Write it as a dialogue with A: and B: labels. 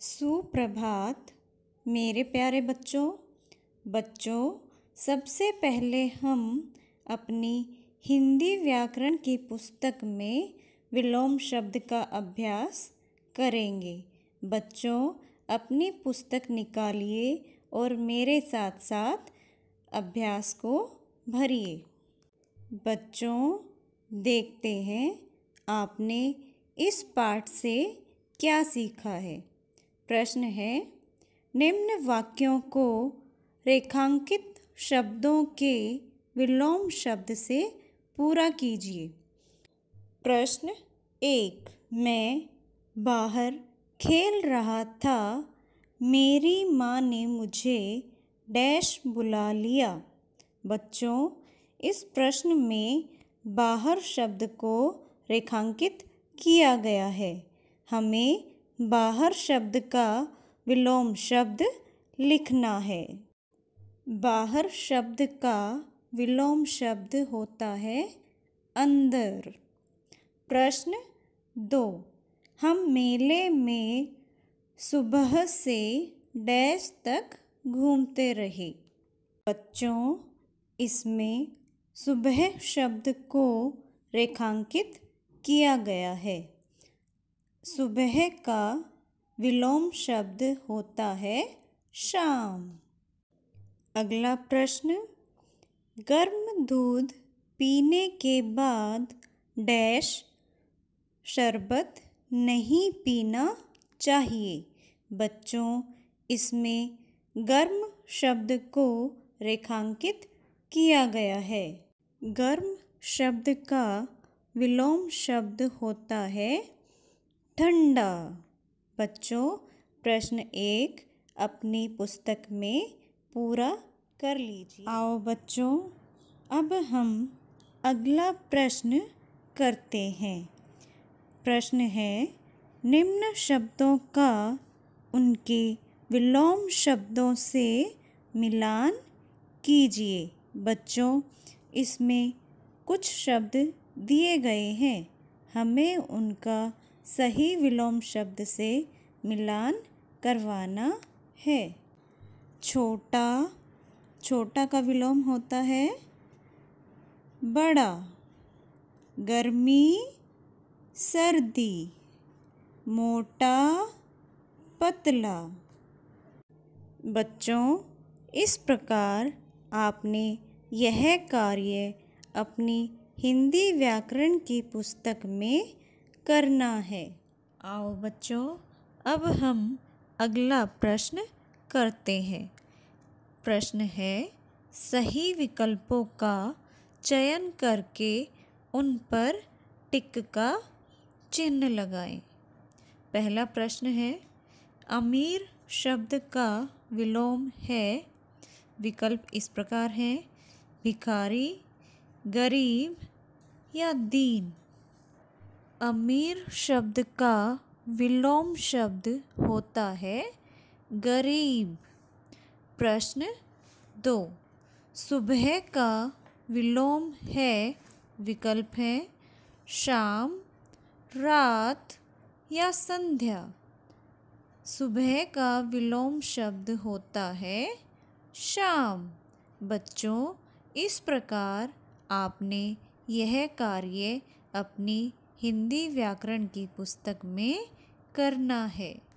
A: सुप्रभात मेरे प्यारे बच्चों बच्चों सबसे पहले हम अपनी हिंदी व्याकरण की पुस्तक में विलोम शब्द का अभ्यास करेंगे बच्चों अपनी पुस्तक निकालिए और मेरे साथ साथ अभ्यास को भरिए बच्चों देखते हैं आपने इस पाठ से क्या सीखा है प्रश्न है निम्न वाक्यों को रेखांकित शब्दों के विलोम शब्द से पूरा कीजिए प्रश्न एक मैं बाहर खेल रहा था मेरी माँ ने मुझे डैश बुला लिया बच्चों इस प्रश्न में बाहर शब्द को रेखांकित किया गया है हमें बाहर शब्द का विलोम शब्द लिखना है बाहर शब्द का विलोम शब्द होता है अंदर प्रश्न दो हम मेले में सुबह से डैश तक घूमते रहे बच्चों इसमें सुबह शब्द को रेखांकित किया गया है सुबह का विलोम शब्द होता है शाम अगला प्रश्न गर्म दूध पीने के बाद डैश शरबत नहीं पीना चाहिए बच्चों इसमें गर्म शब्द को रेखांकित किया गया है गर्म शब्द का विलोम शब्द होता है ठंडा बच्चों प्रश्न एक अपनी पुस्तक में पूरा कर लीजिए आओ बच्चों अब हम अगला प्रश्न करते हैं प्रश्न है निम्न शब्दों का उनके विलोम शब्दों से मिलान कीजिए बच्चों इसमें कुछ शब्द दिए गए हैं हमें उनका सही विलोम शब्द से मिलान करवाना है छोटा छोटा का विलोम होता है बड़ा गर्मी सर्दी मोटा पतला बच्चों इस प्रकार आपने यह कार्य अपनी हिंदी व्याकरण की पुस्तक में करना है आओ बच्चों अब हम अगला प्रश्न करते हैं प्रश्न है सही विकल्पों का चयन करके उन पर टिक का चिन्ह लगाएं पहला प्रश्न है अमीर शब्द का विलोम है विकल्प इस प्रकार हैं भिखारी गरीब या दीन अमीर शब्द का विलोम शब्द होता है गरीब प्रश्न दो सुबह का विलोम है विकल्प है शाम रात या संध्या सुबह का विलोम शब्द होता है शाम बच्चों इस प्रकार आपने यह कार्य अपनी हिंदी व्याकरण की पुस्तक में करना है